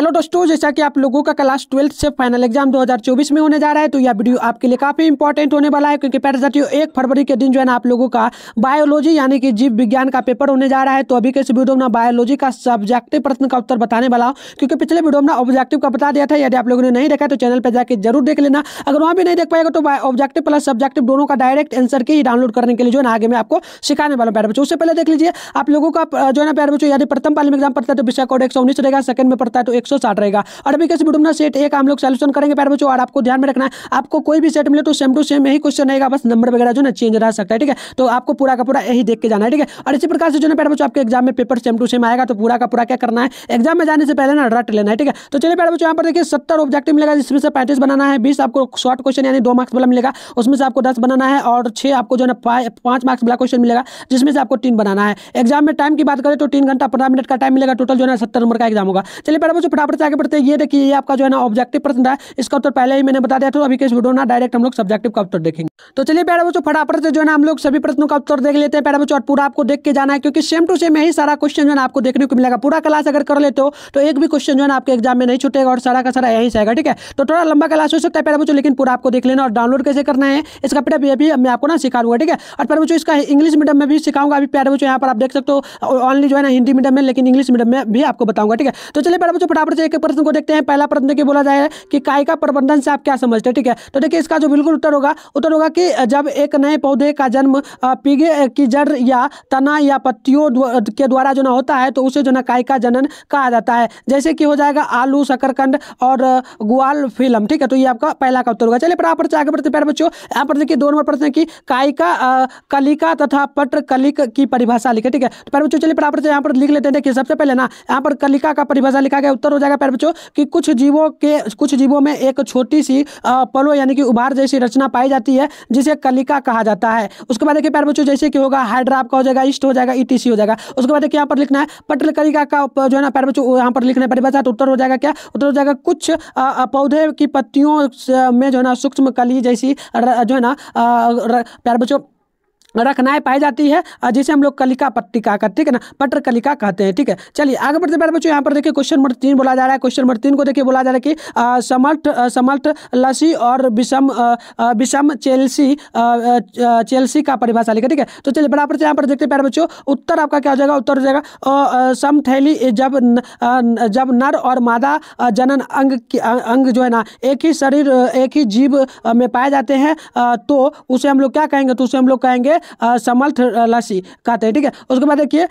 hello दोस्तों जैसा कि आप लोगों का क्लास ट्वेल्थ से फाइनल एग्जाम 2024 में होने जा रहा है तो यह वीडियो आपके लिए काफ़ी इंपॉर्टेंट होने वाला है क्योंकि पैर साथियों एक फरवरी के दिन जो है ना आप लोगों का बायोलॉजी यानी कि जीव विज्ञान का पेपर होने जा रहा है तो अभी कैसे वीडियो में बायोलॉजी का सब्जेक्टिव प्रश्न का उत्तर बताने वाला हूँ क्योंकि पिछले वीडियो में ऑब्जेक्टिव का बता दिया था यदि आप लोगों ने नहीं देखा तो चैनल पर जाकर जरूर देख लेना अगर वहाँ भी नहीं देख पाएगा तो ऑब्जेक्टिव प्लस सब्जेक्टिव दोनों का डायरेक्ट आंसर की डाउनलोड करने के लिए जो है आगे मैं आपको सिखाने वाला हूँ पैर बच्चों उससे पहले देख लीजिए आप लोगों का जो है ना पैर बच्चों यदि प्रथम पाल में एग्जाम पड़ता है तो विषय कोड एक रहेगा सेकंड में पड़ता है तो एक 160 रहेगा अरबी के डुबना सेट एक हम लोग सोल्यूशन करेंगे प्यार बच्चों और आपको ध्यान में रखना है आपको कोई भी सेट मिले तो सेम टू सेम यही क्वेश्चन रहेगा बस नंबर वगैरह जो ना चेंज रह सकता है ठीक है तो आपको पूरा का पूरा यही देख के जाना है ठीक है और इसी प्रकार से जो ना प्यार बच्चों आपके एग्जाम में पेपर सेम टू सेम आएगा तो पूरा का पूरा क्या करना है एग्जाम में जाने से पहले ना रट लेना है ठीक है तो चलिए प्यार बच्चों यहाँ पर देखिए सत्तर ऑब्जेक्टिव मिलेगा जिसमें से पैंतीस बनाना है बीस आपको शॉर्ट क्वेश्चन यानी दो मार्क्स वाला मिलेगा उसमें से आपको दस बनाना है और छह आपको जो है पांच मार्क्स वाला क्वेश्चन मिलेगा जिसमें से आपको तीन बनाना है एग्जाम में टाइम की बात करें तो तीन घंटा पंद्रह मिनट का टाइम मिलेगा टोटल जो है सत्तर नंबर का एग्जाम होगा चलिए पैर बच्चों फटाफट से आगे बढ़ते हैं ये देखिए ये आपका जो है ना ऑब्जेक्टिव प्रश्न है इसका उत्तर पहले ही मैंने बता दिया था तो अभी के इस वीडियो ना डायरेक्ट हम लोग सब्जेक्टिव का उत्तर देखेंगे तो चलिए पैर बच्चों फटाफट से जो है ना हम लोग सभी प्रश्नों का उत्तर देख लेते हैं पैर बच्चों और पूरा आपको देख के जाना है क्योंकि सेम टू सेम यही सारा क्वेश्चन जो है आपको देखने को मिलेगा पूरा क्लास अगर कर लेते हो तो एक भी क्वेश्चन जो है आपके एग्जाम में नहीं छूटेगा और सारा का सारा यही से ठीक है तो थोड़ा लंबा क्लास हो सकता है पैर बच्चों लेकिन पूरा आपको देख लेना और डाउनलोड कैसे करना है इसका पीडीएफ भी अभी मैं आपको ना सिखा दूंगा ठीक है और पैर बच्चों इसका इंग्लिश मीडियम में भी सिखाऊंगा अभी पैर बच्चों यहाँ पर आप देख सकते हो ऑनली जो है ना हिंदी मीडियम में लेकिन इंग्लिश मीडियम में भी आपको बताऊंगा ठीक है तो चलिए पैर बच्चों फटाफट से एक प्रश्न को देखते हैं पहला प्रश्न देखिए बोला जाए कि काय का प्रबंधन से आप क्या समझते हैं ठीक है तो देखिए इसका जो बिल्कुल उत्तर होगा उत्तर होगा कि जब एक नए पौधे का जन्म पीगे की जड़ या तना या पत्तियों के द्वारा जो ना होता है तो उसे जो ना काय का जनन कहा जाता है जैसे कि हो जाएगा आलू शकरकंद और ग्वाल फिल्म ठीक है तो ये आपका पहला का उत्तर होगा चलिए बराबर से आगे बढ़ते प्यार बच्चों यहाँ पर देखिए दो नंबर प्रश्न की कायिका कलिका तथा पत्र कलिक की परिभाषा लिखे ठीक है तो पैर बच्चों चलिए बराबर से यहाँ पर लिख लेते हैं देखिए सबसे पहले ना यहाँ पर कलिका का परिभाषा लिखा गया उत्तर आंसर हो जाएगा प्यार बच्चों कि कुछ जीवों के कुछ जीवों में एक छोटी सी पलो यानी कि उभार जैसी रचना पाई जाती है जिसे कलिका कहा जाता है उसके बाद देखिए प्यार बच्चों जैसे कि होगा हाइड्रा आपका हो जाएगा ईस्ट हो जाएगा ई हो जाएगा उसके बाद देखिए यहाँ पर लिखना है पटल कलिका का जो है ना प्यार बच्चों यहाँ पर लिखना लिखने परिभाषा तो उत्तर हो जाएगा क्या उत्तर हो जाएगा कुछ पौधे की पत्तियों में जो है ना सूक्ष्म कली जैसी जो है ना प्यार बच्चों रखनाएं पाई जाती है जिसे हम लोग कलिका पट्टिका का ठीक है ना पटर कलिका कहते हैं ठीक है चलिए आगे बढ़ते बैठे बच्चों यहाँ पर देखिए क्वेश्चन नंबर तीन बोला जा रहा है क्वेश्चन नंबर तीन को देखिए बोला जा रहा है कि समर्थ समर्थ लसी और विषम विषम चेल्सी चेल्सी का परिभाषा लिखा ठीक है तो चलिए बराबर से यहाँ पर देखते पैर बच्चों उत्तर आपका क्या हो जाएगा उत्तर हो जाएगा सम थैली जब जब नर और मादा जनन अंग अंग जो है ना एक ही शरीर एक ही जीव में पाए जाते हैं तो उसे हम लोग क्या कहेंगे तो उसे हम लोग कहेंगे समर्थ लसी कहते हैं ठीक है उसके बाद देखिए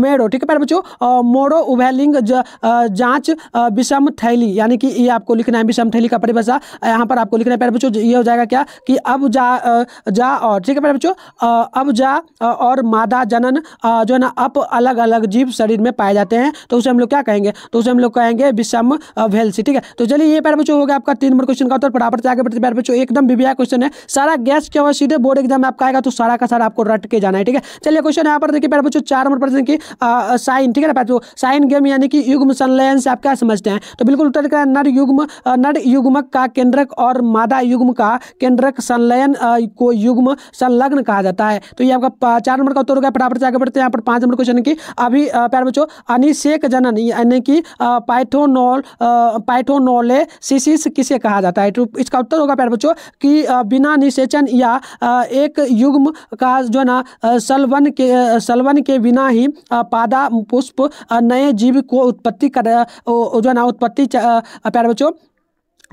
मेडो ठीक है प्यारे बच्चों मोडो उभैलिंग जांच विषम थैली यानी कि ये आपको लिखना है विषम थैली का परिभाषा यहाँ पर आपको लिखना है प्यारे बच्चों ये हो जाएगा क्या कि अब जा जा और ठीक है प्यारे बच्चों अब जा और मादा जनन जो है ना अप अलग अलग जीव शरीर में पाए जाते हैं तो उसे हम लोग क्या कहेंगे तो उसे हम लोग कहेंगे विषम वेल्सी ठीक है तो चलिए ये पैर बच्चों हो गया आपका तीन नंबर क्वेश्चन का उत्तर फटाफट से आगे बढ़ते प्यारे बच्चों एकदम बीबीआई क्वेश्चन है सारा गैस क्या हुआ सीधे बोर्ड एग्जाम में आपका आएगा तो सारा का सारा आपको रट के जाना है ठीक है चलिए क्वेश्चन यहाँ पर देखिए पहले पूछो चार नंबर प्रश्न की साइन ठीक है ना पूछो तो साइन गेम यानी कि युग्म संलयन से आप क्या समझते हैं तो बिल्कुल उत्तर क्या नर युग्म नर युग्मक का केंद्रक और मादा युग्म का केंद्रक संलयन को युग्म संलग्न कहा जाता है तो ये आपका चार नंबर का उत्तर होगा फटाफट से आगे बढ़ते हैं यहाँ पर पांच नंबर क्वेश्चन की अभी प्यार बच्चों अनिशेक जनन यानी कि पाइथोनोल पाइथोनोले पाइथोनोलेसिस किसे कहा जाता है तो इसका उत्तर होगा प्यार बच्चों कि बिना निषेचन या एक युग्म कुसुम का जो ना सलवन के सलवन के बिना ही पादा पुष्प नए जीव को उत्पत्ति कर जो ना उत्पत्ति प्यारे बच्चों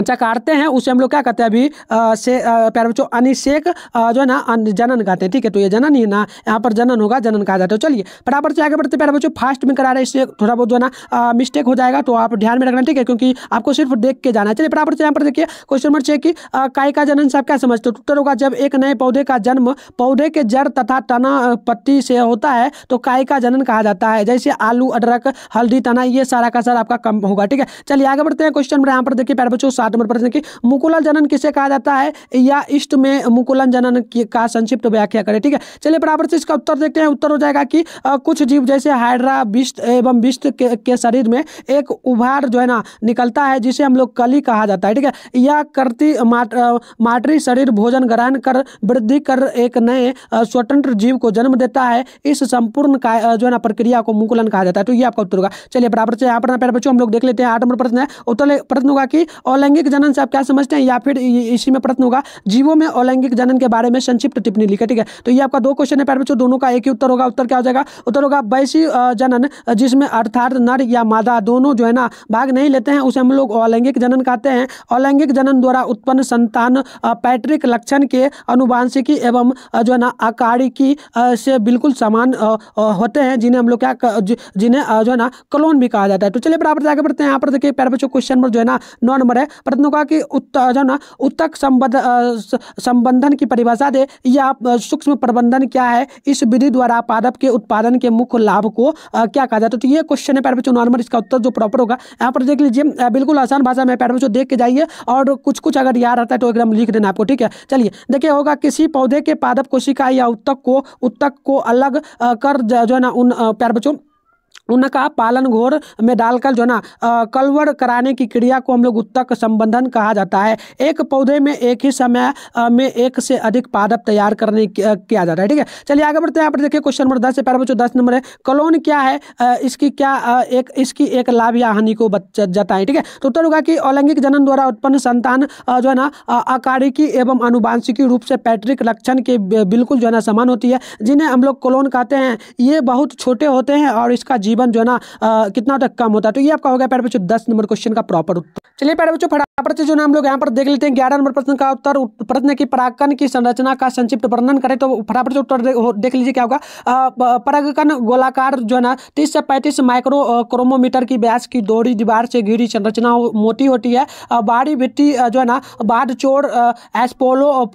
चकारते अच्छा, हैं उसे हम लोग क्या कहते हैं अभी आ, से प्यार बच्चों अनिषेक जो है ना जनन कहते हैं ठीक है तो ये जनन ही ना यहाँ पर जनन होगा जनन कहा जाता है तो चलिए बराबर से आगे बढ़ते प्यार बच्चों फास्ट में करा रहे इससे थोड़ा बहुत जो है ना मिस्टेक हो जाएगा तो आप ध्यान में रखना ठीक है क्योंकि आपको सिर्फ देख के जाना है चलिए बराबर से यहाँ पर देखिए क्वेश्चन नंबर छः की काय का जनन से आप क्या समझते हो उत्तर होगा जब एक नए पौधे का जन्म पौधे के जड़ तथा तना पत्ती से होता है तो काय का जनन कहा जाता है जैसे आलू अदरक हल्दी तना ये सारा का सारा आपका कम होगा ठीक है चलिए आगे बढ़ते हैं क्वेश्चन नंबर यहाँ पर देखिए प्यार बच्चों सात नंबर प्रश्न की मुकुलन जनन किसे कहा जाता है या इष्ट में मुकुलन जनन का संक्षिप्त व्याख्या करें ठीक है चलिए बराबर से इसका उत्तर देखते हैं उत्तर हो जाएगा कि कुछ जीव जैसे हाइड्रा विष्ट एवं विष्ट के, शरीर में एक उभार जो है ना निकलता है जिसे हम लोग कली कहा जाता है ठीक है या करती माटरी शरीर भोजन ग्रहण कर वृद्धि कर एक नए स्वतंत्र जीव को जन्म देता है इस संपूर्ण का जो है ना प्रक्रिया को मुकुलन कहा जाता है तो ये आपका उत्तर होगा चलिए बराबर से यहाँ पर बच्चों हम लोग देख लेते हैं आठ नंबर प्रश्न है उत्तर प्रश्न होगा कि ऑलैंग अलैंगिक जनन से आप क्या समझते हैं या फिर इसी में प्रश्न होगा जीवों में अलैंगिक जनन के बारे में संक्षिप्त टिप्पणी लिखा ठीक है तो ये आपका दो क्वेश्चन है प्यार दोनों का एक ही उत्तर होगा उत्तर क्या हो जाएगा उत्तर होगा वैसी जनन जिसमें अर्थात नर या मादा दोनों जो है ना भाग नहीं लेते हैं उसे हम लोग अलैंगिक जनन कहते हैं अलैंगिक जनन द्वारा उत्पन्न संतान पैट्रिक लक्षण के अनुवांशिकी एवं जो है ना आकारिकी से बिल्कुल समान होते हैं जिन्हें हम लोग क्या जिन्हें जो है ना क्लोन भी कहा जाता है तो चलिए बराबर आगे बढ़ते हैं यहाँ पर देखिए पैर बच्चों क्वेश्चन नंबर जो है ना नौ नंबर है प्रश्न का कि जो ना उत्तक संबंध संबंधन की परिभाषा दे या सूक्ष्म प्रबंधन क्या है इस विधि द्वारा पादप के उत्पादन के मुख्य लाभ को क्या कहा जाता है तो ये क्वेश्चन है पैर बच्चों नॉर्मल इसका उत्तर जो प्रॉपर होगा यहाँ पर देख लीजिए बिल्कुल आसान भाषा में पैर बच्चों देख के जाइए और कुछ कुछ अगर याद आता है तो एकदम लिख देना आपको ठीक है चलिए देखिए होगा किसी पौधे के पादप कोशिका या उत्तक को उत्तक को अलग कर जो है ना उन पैर बच्चों उनका पालन घोर में डालकर जो ना कलवर कराने की क्रिया को हम लोग उत्तक संबंधन कहा जाता है एक पौधे में एक ही समय में एक से अधिक पादप तैयार करने किया जाता है ठीक है चलिए आगे बढ़ते हैं यहाँ पर देखिए क्वेश्चन नंबर दस से बच्चों दस नंबर है कलोन क्या है इसकी क्या एक इसकी एक लाभ या हानि को जताएं ठीक है तो उत्तर होगा कि औलैंगिक जनन द्वारा उत्पन्न संतान जो है ना आकारिकी एवं अनुवांशिकी रूप से पैट्रिक लक्षण के बिल्कुल जो है ना समान होती है जिन्हें हम लोग कलोन कहते हैं ये बहुत छोटे होते हैं और इसका जीवन जो है ना कितना तक तो कम होता है तो ये आपका हो गया प्यारे बच्चों दस नंबर क्वेश्चन का प्रॉपर उत्तर चलिए प्यारे बच्चों फटाफट से जो ना हम लोग यहाँ पर देख लेते हैं ग्यारह नंबर प्रश्न का उत्तर प्रश्न की परागकन की संरचना का संक्षिप्त वर्णन करें तो फटाफट से उत्तर देख लीजिए क्या होगा परागकन गोलाकार जो है ना तीस से पैंतीस माइक्रो क्रोमोमीटर की ब्यास की दोहरी दीवार से घिरी संरचना मोटी होती है बाहरी भिट्टी जो है ना बाढ़ चोर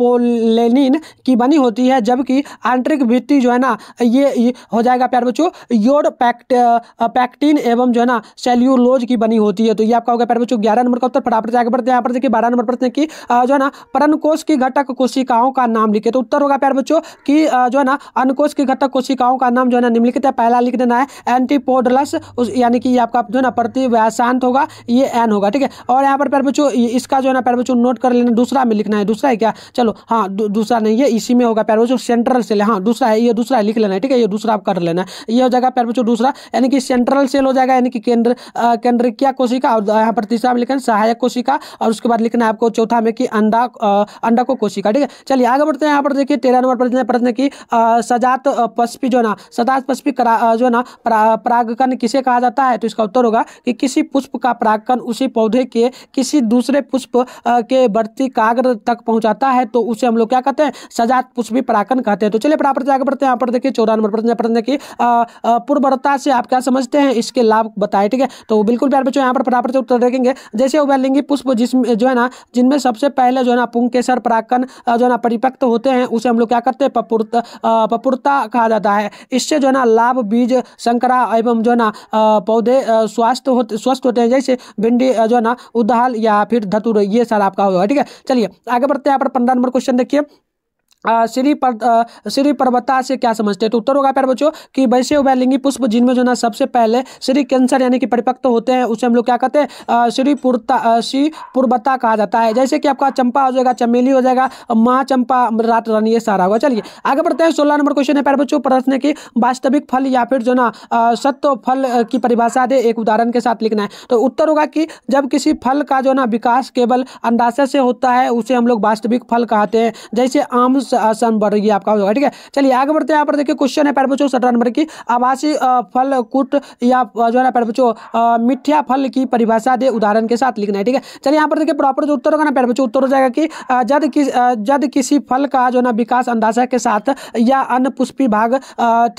पोलेनिन की बनी होती है जबकि आंतरिक भिट्टी जो है ना ये हो जाएगा प्यार बच्चों योड पैक्ट पैक्टिन एवं जो है ना सेल्यूलोज की बनी होती है तो ये आपका होगा पैर बच्चों ग्यारह नंबर का उत्तर फटाफट से आगे बढ़ते हैं यहाँ पर देखिए बारह नंबर प्रश्न की जो है ना परनकोश की घटक कोशिकाओं का नाम लिखे तो उत्तर होगा प्यारे बच्चों की जो है ना अनकोश की घटक कोशिकाओं का नाम जो है ना निम्नलिखित है पहला लिख देना है एंटीपोडलस यानी कि आपका जो है ना प्रति व्यासांत होगा ये एन होगा ठीक है और यहाँ पर प्यारे बच्चों इसका जो है ना पैर बच्चों नोट कर लेना दूसरा में लिखना है दूसरा है क्या चलो हाँ दूसरा नहीं है इसी में होगा प्यारे बच्चों सेंट्रल से हाँ दूसरा है ये दूसरा लिख लेना है ठीक है ये दूसरा आप कर लेना है ये हो जाएगा प्यारे बच्चों दूसरा यानी कि सेंट्रल सेल हो जाएगा यानी कि केंद्र क्या कोशिका और यहाँ पर तीसरा में लिखना सहायक कोशिका और उसके बाद लिखना है आपको चौथा में कि अंडा अंडा को कोशिका ठीक है चलिए आगे बढ़ते हैं यहाँ पर देखिए तेरह नंबर प्रश्न प्रश्न की सजात पश्पी जो ना सजात पश्पी जो है ना परागकन किसे कहा जाता है तो इसका उत्तर होगा कि किसी पुष्प का परागकन उसी पौधे के किसी दूसरे पुष्प के बढ़ती काग्र तक पहुंचाता है तो उसे हम लोग क्या कहते हैं सजात पुष्पी परागकन कहते हैं तो चलिए बराबर आगे बढ़ते हैं यहाँ पर देखिए चौदह नंबर प्रश्न प्रश्न की पूर्वरता से आप क्या समझते हैं इसके लाभ बताए ठीक है तो बिल्कुल प्यार बच्चों यहाँ पर फटाफट से उत्तर देखेंगे जैसे उभयलिंगी पुष्प जिसमें जो है ना जिनमें सबसे पहले जो है ना पुंग केसर पराकन जो है ना परिपक्त होते हैं उसे हम लोग क्या करते हैं पपुरता पपुरता कहा जाता है इससे जो है ना लाभ बीज संकरा एवं जो है ना पौधे स्वास्थ्य होते स्वस्थ होते हैं जैसे भिंडी जो है ना उदाहल या फिर धतुर ये सारा आपका होगा ठीक है चलिए आगे बढ़ते हैं यहाँ पर पंद्रह नंबर क्वेश्चन देखिए श्री पर श्री पर्वता से क्या समझते हैं तो उत्तर होगा प्यार बच्चों कि वैसे उभयलिंगी पुष्प जिनमें जो ना सबसे पहले श्री कैंसर यानी कि परिपक्व होते हैं उसे हम लोग क्या कहते हैं श्री पुरता श्री पूर्वता कहा जाता है जैसे कि आपका चंपा हो जाएगा चमेली हो जाएगा माँ चंपा रात रानी ये सारा होगा चलिए आगे बढ़ते हैं सोलह नंबर क्वेश्चन है प्यार बच्चों प्रश्न की वास्तविक फल या फिर जो ना सत्य फल की परिभाषा दे एक उदाहरण के साथ लिखना है तो उत्तर होगा कि जब किसी फल का जो ना विकास केवल अंदाजे से होता है उसे हम लोग वास्तविक फल कहते हैं जैसे आम आसान बढ़ गया आपका होगा ठीक है चलिए आगे बढ़ते हैं यहाँ पर देखिए क्वेश्चन है पैर बच्चों सत्रह नंबर की आवासीय फल कुट या जो है ना पैर बच्चों मिठ्या फल की परिभाषा दे उदाहरण के साथ लिखना है ठीक है चलिए यहाँ पर देखिए प्रॉपर जो उत्तर होगा ना पैर बच्चों उत्तर हो जाएगा कि जद किस जद किसी फल का जो है ना विकास अंदाजा के साथ या अन्य पुष्पी भाग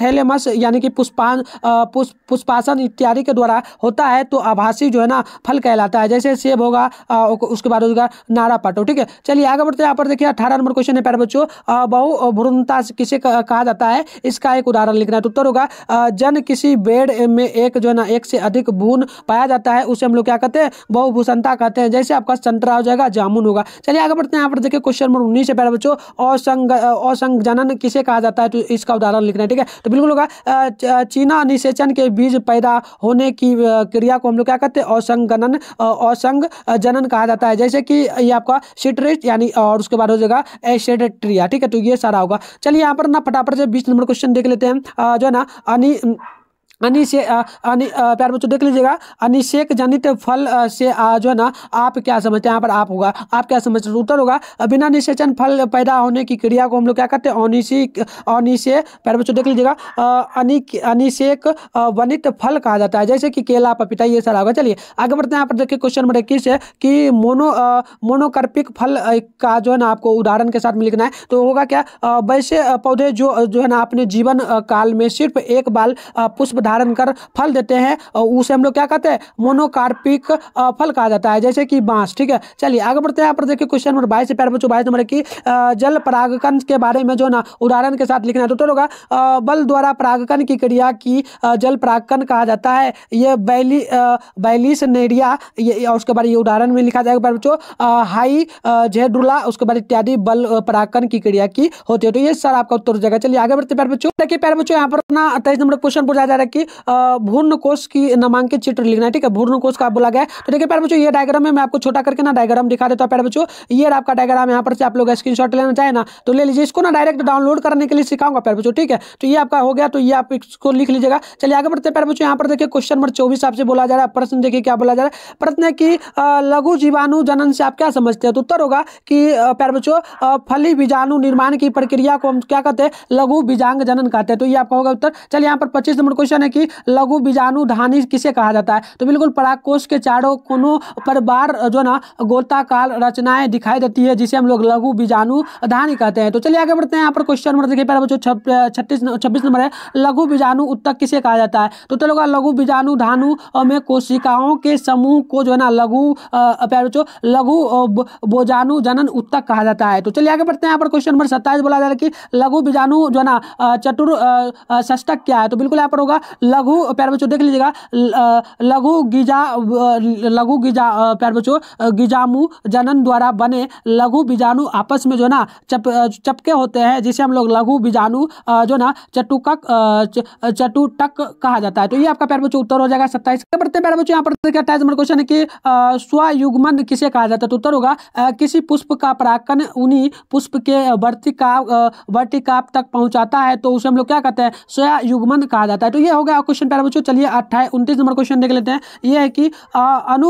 थैलेमस यानी कि पुष्पान पुष्प पुष्पासन इत्यादि के द्वारा होता है तो आभासी जो है ना फल कहलाता है जैसे सेब होगा उसके बाद होगा नारा पाटो ठीक है चलिए आगे बढ़ते हैं यहाँ पर देखिए अठारह नंबर क्वेश्चन है प्यारे बच्चों बहुभ्रुंता किसे कहा जाता है इसका एक उदाहरण लिखना है तो उत्तर होगा जन किसी बेड में एक जो है ना एक से अधिक भून पाया जाता है उसे हम लोग क्या कहते हैं बहुभूषणता कहते हैं जैसे आपका संतरा हो जाएगा जामुन होगा चलिए आगे बढ़ते हैं यहाँ पर देखिए क्वेश्चन नंबर उन्नीस है पहले बच्चों असंग असंगजनन किसे कहा जाता है तो इसका उदाहरण लिखना है ठीक है तो बिल्कुल होगा चीना निषेचन के बीज पैदा होने की क्रिया को हम लोग क्या कहते हैं असंगनन असंग जनन कहा जाता है जैसे कि ये आपका सिट्रेट यानी और उसके बाद हो जाएगा एसेडेट्रिया ठीक है तो ये सारा होगा चलिए यहाँ पर ना फटाफट से बीस नंबर क्वेश्चन देख लेते हैं जो है ना अनि अनिशे प्यार बच्चों देख लीजिएगा अनिषेक जनित फल से जो है ना आप क्या समझते हैं यहाँ पर आप होगा आप क्या समझते हैं उत्तर होगा बिना निषेचन फल पैदा होने की क्रिया को हम लोग क्या करते हैं अनिशिक अनिशे प्यार बच्चों देख लीजिएगा अनिषेक वनित फल कहा जाता है जैसे कि केला पपीता ये सारा होगा चलिए आगे बढ़ते हैं यहाँ पर देखिए क्वेश्चन नंबर इक्कीस है कि मोनो मोनोकर्पिक फल का जो है ना आपको उदाहरण के साथ में लिखना है तो होगा क्या वैसे पौधे जो जो है ना अपने जीवन काल में सिर्फ एक बाल पुष्प धारण कर फल देते हैं और उसे हम लोग क्या कहते हैं मोनोकार्पिक फल कहा जाता है जैसे कि बांस ठीक है चलिए आगे बढ़ते हैं यहाँ पर देखिए क्वेश्चन नंबर बाईस प्यार बच्चों बाईस नंबर की जल परागकन के बारे में जो ना उदाहरण के साथ लिखना है तो होगा बल द्वारा परागकन की क्रिया की जल परागकन कहा जाता है ये बैली बैलिस नेरिया ये और उसके बारे में उदाहरण में लिखा जाएगा बच्चों हाई जेडुला उसके बाद इत्यादि बल परागकन की क्रिया की होती है तो ये सर आपका उत्तर हो जाएगा चलिए आगे बढ़ते प्यार बच्चों देखिए प्यार बच्चों यहाँ पर ना तेईस नंबर क्वेश्चन पूछा जा रहा है कि भूर्ण कोष की नामांकित चित्र लिखना है ठीक है भूर्ण कोष का बोला गया है तो देखिए प्यार बच्चों ये डायग्राम है मैं आपको छोटा करके ना डायग्राम दिखा देता हूँ प्यार बच्चों ये आपका डायग्राम यहाँ पर से आप लोग स्क्रीन लेना चाहे ना तो ले लीजिए इसको ना डायरेक्ट डाउनलोड करने के लिए सिखाऊंगा प्यार बच्चों ठीक है तो ये आपका हो गया तो ये आप इसको लिख लीजिएगा चलिए आगे बढ़ते प्यार बच्चों यहाँ पर देखिए क्वेश्चन नंबर चौबीस आपसे बोला जा रहा है प्रश्न देखिए क्या बोला जा रहा है प्रश्न है कि लघु जीवाणु जनन से आप क्या समझते हैं तो उत्तर होगा कि प्यार बच्चों फली बीजाणु निर्माण की प्रक्रिया को हम क्या कहते हैं लघु बीजांग जनन कहते हैं तो ये आपका होगा उत्तर चलिए यहाँ पर पच्चीस नंबर क्वेश्चन है कि लघु बीजाणु धानी किसे कहा जाता है तो बिल्कुल परागकोश के चारों कोनों पर बार जो ना गोताकार रचनाएं दिखाई देती है जिसे हम लोग लघु बीजाणु धानी कहते हैं तो चलिए आगे बढ़ते हैं यहाँ पर क्वेश्चन नंबर देखिए पहले बच्चों छत्तीस छब्बीस नंबर है लघु बीजाणु उत्तक किसे कहा जाता है तो चलो लघु बीजाणु धानु में कोशिकाओं के समूह को जो है ना लघु प्यारे बच्चों लघु बोजाणु जनन उत्तक कहा जाता है तो चलिए आगे बढ़ते हैं यहाँ पर क्वेश्चन नंबर सत्ताईस बोला जा रहा है कि लघु बीजाणु जो है ना चतुर क्या है तो बिल्कुल यहाँ पर होगा लघु प्यार बच्चों देख लीजिएगा लघु गिजा लघु गिजा प्यार बच्चों गिजामु जनन द्वारा बने लघु बीजाणु आपस में जो ना चप चपके होते हैं जिसे हम लोग लघु बीजाणु जो ना चटुक चटुटक कहा जाता है तो ये आपका प्यार बच्चों उत्तर हो जाएगा सत्ताईस बढ़ते प्यार बच्चों यहाँ पर अट्ठाईस नंबर क्वेश्चन है कि स्वयुग्मन किसे कहा जाता है तो उत्तर होगा किसी पुष्प का परागकन उन्हीं पुष्प के वर्तिका वर्तिकाप तक पहुंचाता है तो उसे हम लोग क्या कहते हैं स्वयुग्मन कहा जाता है तो ये होगा गया क्वेश्चन प्यारा बच्चों चलिए अट्ठाईस उनतीस नंबर क्वेश्चन देख लेते हैं ये है कि अनु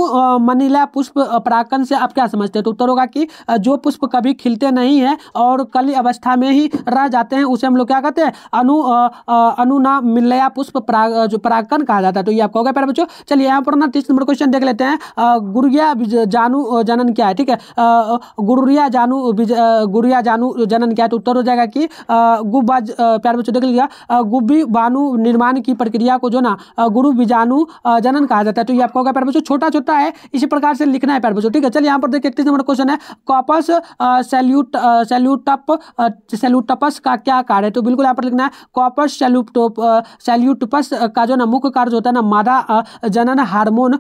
मनीला पुष्प परागण से आप क्या समझते हैं तो उत्तर होगा कि जो पुष्प कभी खिलते नहीं है और कली अवस्था में ही रह जाते हैं उसे हम लोग क्या कहते हैं अनु मिलया पुष्प पराग जो परागण कहा जाता है तो ये आपको होगा प्यारा बच्चों चलिए यहाँ पर ना तीस नंबर क्वेश्चन देख लेते हैं गुरुया जानू जनन क्या है ठीक है गुरुया जानू गुरुया जानू जनन क्या है तो उत्तर हो जाएगा कि गुब्बा प्यार बच्चों देख लिया गुब्बी बानु निर्माण की प्रक्रिया को जो ना गुरु बीजाणु जनन कहा जाता है तो ये आपका होगा प्यार बच्चों छोटा छोटा है इसी प्रकार से लिखना है प्यार बच्चों ठीक है चलिए यहाँ पर देखिए इकतीस नंबर क्वेश्चन है कॉपस सेल्यूट सेल्यूटप सेल्यूटपस का क्या कार्य है तो बिल्कुल यहाँ पर लिखना है कॉपस सेल्यूटोप सेल्यूटपस का जो ना मुख्य कार्य होता है ना मादा जनन हार्मोन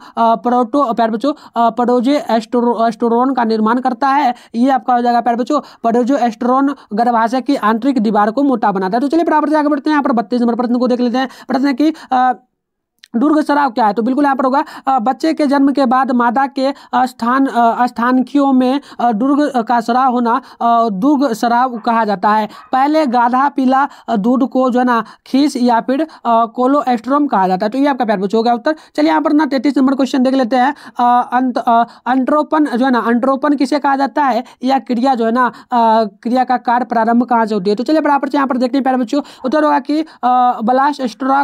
प्रोटो प्यार बच्चों पडोजे एस्टोरोन का निर्माण करता है ये आपका हो जाएगा प्यार बच्चों पडोजो एस्टोरोन गर्भाशय की आंतरिक दीवार को मोटा बनाता है तो चलिए बराबर से आगे बढ़ते हैं यहाँ पर बत्तीस नंबर प्रश्न को देख लेते हैं प्रश्न कि दुर्ग सराव क्या है तो बिल्कुल यहाँ पर होगा बच्चे के जन्म के बाद मादा के स्थान स्थानकियों में दुर्ग का सराव होना दुर्ग सराव कहा जाता है पहले गाधा पीला दूध को जो है ना खीस या फिर कोलोएस्ट्रोम कहा जाता है तो ये आपका प्यार पूछोगे उत्तर चलिए यहाँ पर ना तैतीस नंबर क्वेश्चन देख लेते हैं अंत अंट्रोपन जो है ना अंट्रोपन किसे कहा जाता है या क्रिया जो है ना क्रिया का कार्य प्रारंभ कहाँ से होती है तो चलिए बराबर से यहाँ पर देखते हैं प्यार बच्चों उत्तर होगा कि बलाश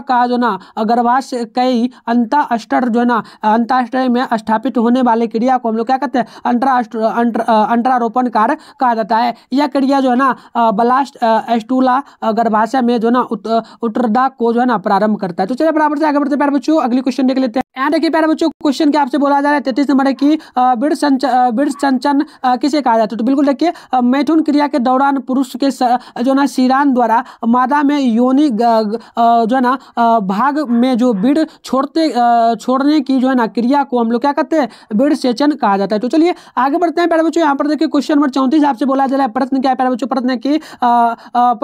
का जो ना गर्भाश कई अंतर जो है ना अंताष्टय में स्थापित होने वाले क्रिया को हम लोग क्या कहते हैं अंतरा अंतरारोपण कार्य कहा जाता है यह क्रिया जो है ना ब्लास्ट एस्टूला गर्भाशय में जो है ना उत, उतरदा को जो है ना प्रारंभ करता है तो चलिए बराबर से आगे बढ़ते प्यार बच्चों अगली क्वेश्चन देख लेते हैं एंड देखिए प्यारे बच्चों क्वेश्चन क्या आपसे बोला जा रहा है तैतीस नंबर है कि बीड़ संच बीड़ संचन किसे कहा जाता है तो बिल्कुल देखिए मैथुन क्रिया के दौरान पुरुष के स, जो ना सिरान द्वारा मादा में योनि जो है ना भाग में जो बीड़ छोड़ते छोड़ने की जो है ना क्रिया को हम लोग क्या कहते हैं बीड़ सेचन कहा जाता है तो चलिए आगे बढ़ते हैं प्यारे बच्चों यहाँ पर देखिए क्वेश्चन नंबर चौंतीस आपसे बोला जा रहा है प्रश्न क्या है प्यारे बच्चों प्रश्न है कि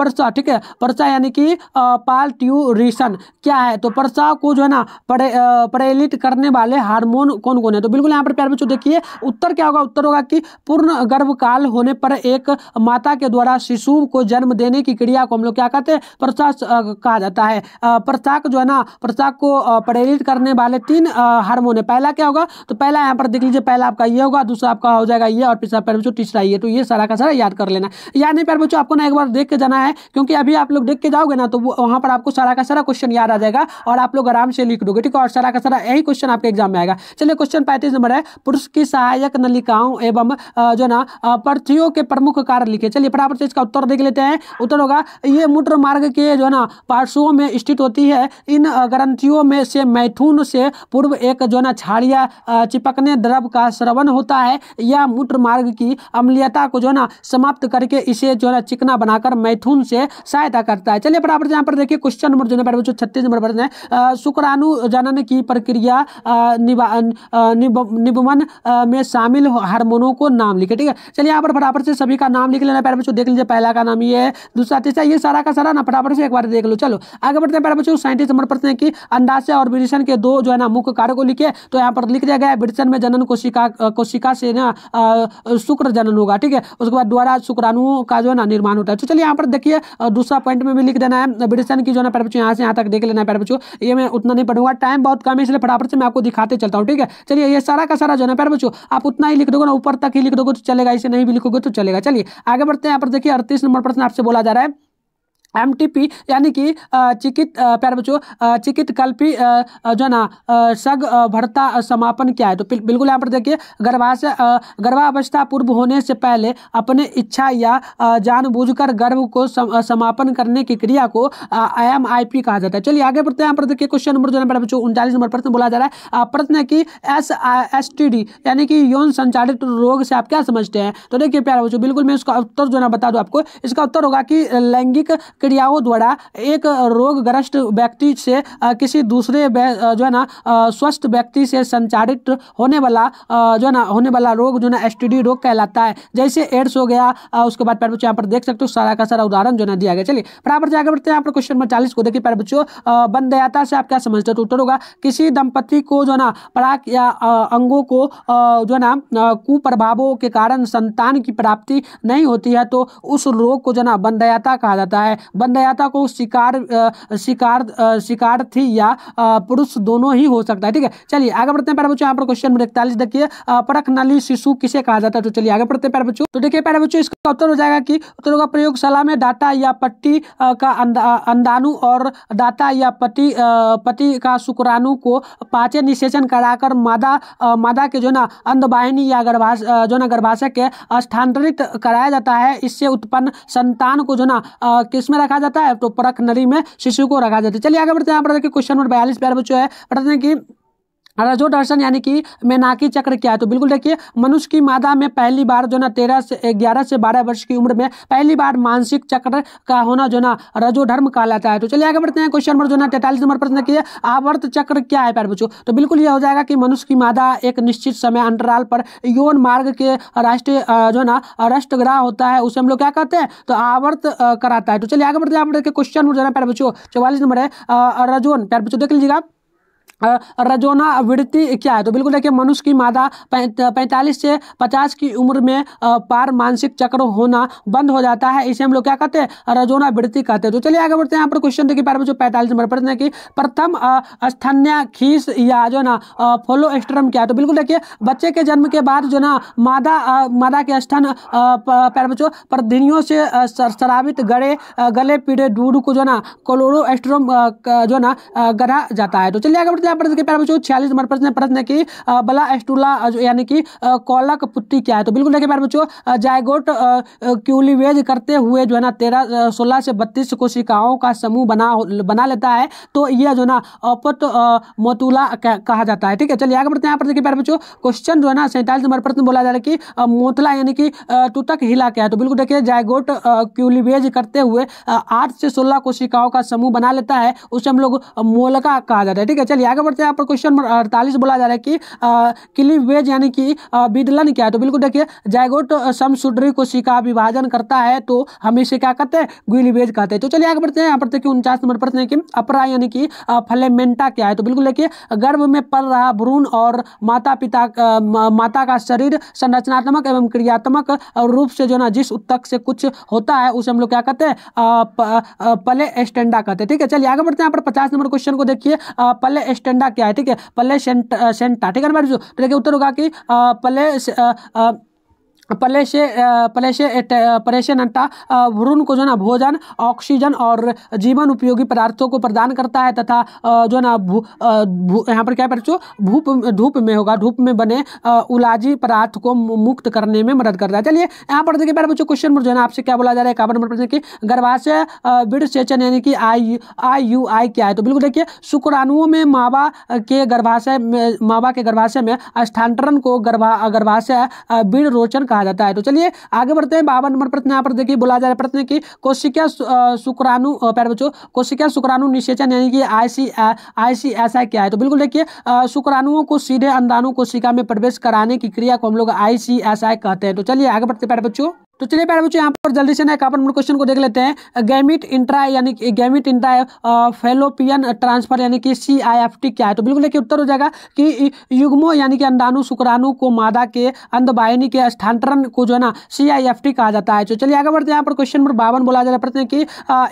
परसा ठीक है परसा यानी कि पाल ट्यूरिशन क्या है तो परसा को जो है ना पड़े संचालित करने वाले हार्मोन कौन कौन है तो बिल्कुल यहाँ पर प्यार बच्चों देखिए उत्तर क्या होगा उत्तर होगा कि पूर्ण गर्भकाल होने पर एक माता के द्वारा शिशु को जन्म देने की क्रिया को हम लोग क्या कहते हैं प्रसाद कहा जाता है प्रसाक जो है ना प्रसाक को प्रेरित करने वाले तीन हार्मोन है पहला क्या होगा तो पहला यहाँ पर देख लीजिए पहला आपका ये होगा दूसरा आपका हो जाएगा ये और पिछला प्यार बच्चों तीसरा ये तो ये सारा का सारा याद कर लेना या नहीं पैर बच्चों आपको ना एक बार देख के जाना है क्योंकि अभी आप लोग देख के जाओगे ना तो वहाँ पर आपको सारा का सारा क्वेश्चन याद आ जाएगा और आप लोग आराम से लिख दोगे ठीक है और सारा का सारा यही क्वेश्चन आपके एग्जाम में आएगा चलिए क्वेश्चन पैंतीस नंबर है पुरुष की सहायक नलिकाओं एवं जो ना पृथ्वियों के प्रमुख कार्य लिखे चलिए फटाफट से इसका उत्तर देख लेते हैं उत्तर होगा ये मूत्र मार्ग के जो है ना पार्श्वों में स्थित होती है इन ग्रंथियों में से मैथुन से पूर्व एक जो ना छाड़िया चिपकने द्रव का श्रवण होता है या मूत्र मार्ग की अम्लीयता को जो ना समाप्त करके इसे जो ना चिकना बनाकर मैथुन से सहायता करता है चलिए फटाफट यहाँ पर देखिए क्वेश्चन नंबर जो है छत्तीस नंबर प्रश्न है शुक्राणु जनन की प्रक्रिया या निबमन में शामिल हार्मोनों को नाम लिखे ठीक है चलिए यहाँ पर फटाफट से सभी का नाम लिख लेना पैर बच्चों देख लीजिए पहला का नाम ये है दूसरा तीसरा ये सारा का सारा ना फटाफट से एक बार देख लो चलो आगे बढ़ते हैं पैर बच्चों साइंटिस्ट हमारे पढ़ते हैं कि अंडाशय और ब्रिटिशन के दो जो है ना मुख्य कार्य को लिखे तो यहाँ पर लिख दिया गया है ब्रिटिशन में जनन कोशिका कोशिका से ना शुक्र जनन होगा ठीक है उसके बाद द्वारा शुक्राणुओं का जो है ना निर्माण होता है तो चलिए यहाँ पर देखिए दूसरा पॉइंट में भी लिख देना है ब्रिटिशन की जो है ना पैर बच्चों यहाँ से यहाँ तक देख लेना है पैर बच्चों ये मैं उतना नहीं पढ़ूंगा टाइम बहुत कम है इसलिए फटाफट से मैं आपको दिखाते चलता हूँ ठीक है चलिए ये सारा का सारा जो है प्यारे बच्चों आप उतना ही लिख दोगे ना ऊपर तक ही लिख दोगे तो चलेगा इसे नहीं भी लिखोगे तो चलेगा चलिए आगे बढ़ते हैं यहाँ पर देखिए अड़तीस नंबर प्रश्न आपसे बोला जा रहा है एम टी पी यानी कि चिकित प्यारे बच्चों चिकित कल्पी जो ना सग भरता समापन क्या है तो बिल्कुल यहाँ पर देखिए गर्भाशय गर्भावस्था पूर्व होने से पहले अपने इच्छा या जानबूझकर गर्भ को समापन करने की क्रिया को एम आई पी कहा जाता है चलिए आगे बढ़ते हैं यहाँ पर देखिए क्वेश्चन नंबर जो है प्यारे बच्चों उनचालीस नंबर प्रश्न बोला जा रहा है प्रश्न है कि एस एस टी डी यानी कि यौन संचालित रोग से आप क्या समझते हैं तो देखिए प्यारे बच्चों बिल्कुल मैं इसका उत्तर जो है बता दूँ आपको इसका उत्तर होगा कि लैंगिक क्रियाओं द्वारा एक रोगग्रस्त व्यक्ति से किसी दूसरे जो है ना स्वस्थ व्यक्ति से संचारित होने वाला जो है ना होने वाला रोग जो ना एस रोग कहलाता है जैसे एड्स हो गया उसके बाद पैर बच्चों यहाँ पर देख सकते हो सारा का सारा उदाहरण जो ना दिया गया चलिए बराबर जाकर बढ़ते हैं यहाँ पर क्वेश्चन नंबर चालीस को देखिए पैर बच्चों बंदयाता से आप क्या समझते हो तो उत्तर होगा किसी दंपति को जो ना पराग या अंगों को जो ना कुप्रभावों के कारण संतान की प्राप्ति नहीं होती है तो उस रोग को जो ना बंदयाता कहा जाता है बंदयाता को शिकार शिकार शिकार थी या पुरुष दोनों ही हो सकता है ठीक है चलिए आगे बढ़ते हैं पैर बच्चों यहाँ पर क्वेश्चन नंबर इकतालीस देखिए परख नली शिशु किसे कहा जाता है तो चलिए आगे बढ़ते हैं पैर बच्चों तो देखिए पैर बच्चों इसका उत्तर हो जाएगा कि उत्तरों का प्रयोगशाला में डाटा या पट्टी का अंडाणु और डाटा या पति पति का शुक्राणु को पाचे निषेचन कराकर मादा मादा के जो ना अंधवाहिनी या गर्भाश जो ना गर्भाशय के स्थानांतरित कराया जाता है इससे उत्पन्न संतान को जो ना किस्में रखा जाता है तो परख नली में शिशु को रखा जाता है चलिए आगे बढ़ते हैं यहाँ पर देखिए क्वेश्चन नंबर बयालीस प्यार बच्चों है बताते हैं कि रजो दर्शन यानी कि मेनाकी चक्र क्या है तो बिल्कुल देखिए मनुष्य की मादा में पहली बार जो ना तेरह से ग्यारह से बारह वर्ष की उम्र में पहली बार मानसिक चक्र का होना जो ना धर्म कहलाता है तो चलिए आगे बढ़ते हैं क्वेश्चन नंबर जो ना तैतालीस नंबर प्रश्न किए आवर्त चक्र क्या है प्यार बच्चों तो बिल्कुल यह हो जाएगा कि मनुष्य की मादा एक निश्चित समय अंतराल पर यौन मार्ग के राष्ट्रीय जो ना रष्टग्रह होता है उसे हम लोग क्या कहते हैं तो आवर्त कराता है तो चलिए आगे बढ़ते हैं आप क्वेश्चन नंबर जो ना प्यार बच्चों चौवालीस नंबर है रजोन प्यार बच्चों देख लीजिएगा रजोना वृत्ति क्या है तो बिल्कुल देखिए मनुष्य की मादा पैंतालीस से पचास की उम्र में पार मानसिक चक्र होना बंद हो जाता है इसे हम लोग क्या कहते हैं रजोना वृत्ति कहते हैं तो चलिए आगे बढ़ते हैं यहाँ पर क्वेश्चन देखिए पार जो पैंतालीस नंबर प्रश्न की प्रथम स्थान्या खीस या जो ना फोलो एस्ट्रम क्या है तो बिल्कुल देखिए बच्चे के जन्म के बाद जो ना मादा मादा के स्थान पैर बच्चों प्रधिनियों से शराबित गड़े गले पीड़े दूर को जो ना एस्ट्रम जो ना गढ़ा जाता है तो चलिए आगे बढ़ते यहाँ पर देखिए प्यारे बच्चों छियालीस नंबर प्रश्न प्रश्न है कि बला एस्टूला यानी कि कॉलक पुट्टी क्या है तो बिल्कुल देखिए प्यारे बच्चों जायगोट क्यूलिवेज करते हुए जो है ना तेरह सोलह से बत्तीस कोशिकाओं का समूह बना बना लेता है तो यह जो है ना अपत मोतुला कहा जाता है ठीक है चलिए आगे बढ़ते हैं यहाँ पर देखिए प्यारे बच्चों क्वेश्चन जो है ना सैंतालीस नंबर प्रश्न बोला जा रहा है कि मोतला यानी कि तुतक हिला क्या है तो बिल्कुल देखिए जायगोट क्यूलिवेज करते हुए आठ से सोलह कोशिकाओं का समूह बना लेता है उसे हम लोग मोलका कहा जाता है ठीक है चलिए आगे आगे बढ़ते हैं पर क्वेश्चन नंबर अड़तालीस बोला जा रहा है कि क्लिवेज यानी कि विदलन क्या है तो बिल्कुल देखिए जायगोट समसूद्री कोशिका विभाजन करता है तो हम इसे क्या कहते हैं ग्विलीवेज कहते हैं तो चलिए आगे बढ़ते हैं यहाँ पर देखिए उनचास नंबर प्रश्न है कि अपरा यानी कि फलेमेंटा क्या है तो बिल्कुल देखिए गर्भ में पल रहा भ्रूण और माता पिता माता का शरीर संरचनात्मक एवं क्रियात्मक रूप से जो ना जिस उत्तक से कुछ होता है उसे हम लोग क्या कहते हैं पले एस्टेंडा कहते हैं ठीक है चलिए आगे बढ़ते हैं यहाँ पर पचास नंबर क्वेश्चन को देखिए पले एस्टेंडा टेंडा क्या है ठीक है पल्ले सेंटा ठीक है सेंटाटे करना तो देखिए उत्तर होगा कि पल्ले पलेशे पलेशे परेशेनटा भ्रूण को जो ना भोजन ऑक्सीजन और जीवन उपयोगी पदार्थों को प्रदान करता है तथा जो ना भू यहाँ पर क्या बच्चों धूप धूप में होगा धूप में बने उलाजी पदार्थ को मुक्त करने में मदद करता है चलिए यहाँ पर देखिए बच्चों क्वेश्चन नंबर जो है ना आपसे क्या बोला जा रहा है काबर नंबर की गर्भाशय बिड सेचन यानी कि आई आई यू आई क्या है तो बिल्कुल देखिए शुक्राणुओं में मावा के गर्भाशय में मावा के गर्भाशय में स्थानांतरण को गर्भा गर्भाशय बीड़ रोचन कहा कहा जाता है तो चलिए आगे बढ़ते हैं बावन नंबर प्रश्न यहाँ पर देखिए बोला जा रहा है प्रश्न की कोशिका शुक्राणु प्यार बच्चों कोशिका शुक्राणु निषेचन यानी कि आईसी आईसी ऐसा क्या है तो बिल्कुल देखिए शुक्राणुओं को सीधे अंदाणु कोशिका में प्रवेश कराने की क्रिया को हम लोग आईसी ऐसा कहते हैं तो चलिए आगे बढ़ते प्यार बच्चों तो चलिए प्यारे बच्चों यहाँ पर जल्दी से ना एक अपन क्वेश्चन को देख लेते हैं गैमिट इंट्रा यानी कि गैमिट इंट्रा फेलोपियन ट्रांसफर यानी कि सी आई एफ टी क्या है तो बिल्कुल देखिए उत्तर हो जाएगा कि युग्मो यानी कि अंडाणु शुक्राणु को मादा के अंधवाहिनी के स्थानांतरण को जो है ना सी आई एफ टी कहा जाता है तो चलिए आगे बढ़ते हैं यहाँ पर क्वेश्चन नंबर बावन बोला जा रहा है प्रश्न की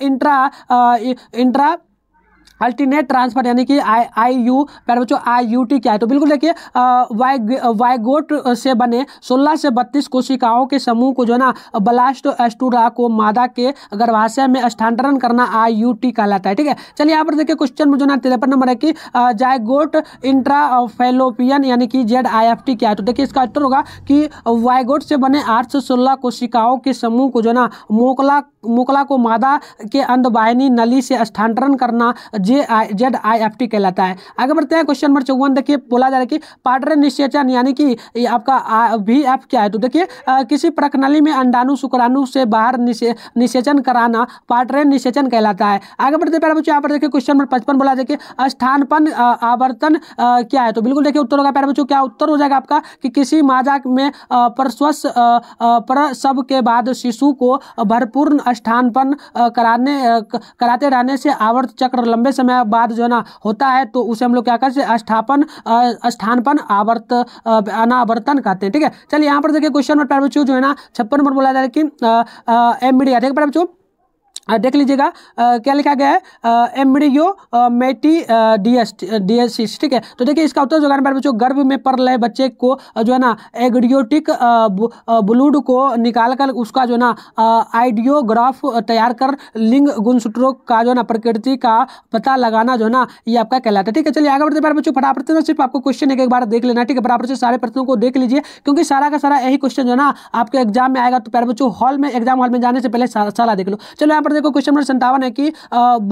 इंट्रा इंट्रा अल्टीनेट ट्रांसफर यानी कि आई आई यू प्यारे बच्चों आई यू टी क्या है तो बिल्कुल देखिए वाई वाइगोट से बने 16 से 32 कोशिकाओं के समूह को जो है ना ब्लास्ट एस्टूरा को मादा के गर्भाशय में स्थानांतरण करना आई यू टी कहलाता है ठीक है चलिए यहाँ पर देखिए क्वेश्चन में जो ना तिरपन नंबर है कि जायगोट इंट्राफेलोपियन यानी कि जेड आई एफ टी क्या है तो देखिए इसका उत्तर होगा कि वाइगोट से बने आठ से सोलह कोशिकाओं के समूह को जो है ना मोकला मुकला को मादा के अंधवाहिनी नली से स्थानांतरण करना J I Z I F T कहलाता है आगे बढ़ते हैं क्वेश्चन नंबर चौवन देखिए बोला जा रहा है कि पाटर निश्चेचन यानी कि आपका वी एफ क्या है तो देखिए किसी प्रकनली में अंडाणु शुक्राणु से बाहर निषेचन कराना पाटर निषेचन कहलाता है आगे बढ़ते प्यारे बच्चों यहाँ पर देखिए क्वेश्चन नंबर पचपन बोला देखिए स्थानपन आवर्तन क्या है तो बिल्कुल देखिए उत्तर होगा प्यारे बच्चों क्या उत्तर हो जाएगा आपका कि किसी मादा में परस्वस पर के बाद शिशु को भरपूर्ण स्थानपन कराने कराते रहने से आवर्त चक्र लंबे समय बाद जो है ना होता है तो उसे हम लोग क्या कहते हैं स्थापन स्थानपन आवर्त अनावर्तन कहते हैं ठीक है चलिए यहाँ पर देखिए क्वेश्चन नंबर पैर जो है ना छप्पन नंबर बोला जाए कि एम मीडिया ठीक है बच्चों देख लीजिएगा क्या लिखा गया है एम्ब्रियो मेटी डीएसटीस ठीक है तो देखिए इसका उत्तर जो है बच्चों गर्भ में पड़ रहे बच्चे को जो है ना एग्रियोटिक ब्लूड को निकाल कर उसका जो है ना आइडियोग्राफ तैयार कर लिंग गुणसूत्रों का जो है ना प्रकृति का पता लगाना जो है ना ये आपका कहलाता है ठीक है चलिए आगे बढ़ते बार बच्चों फटाफट से ना सिर्फ आपको क्वेश्चन एक एक बार देख लेना ठीक है बराबर से सारे प्रश्नों को देख लीजिए क्योंकि सारा का सारा यही क्वेश्चन जो है ना आपके एग्जाम में आएगा तो प्यार बच्चों हॉल में एग्जाम हॉल में जाने से पहले सारा देख लो चलो यहाँ पर देखो क्वेश्चन नंबर संतावन है कि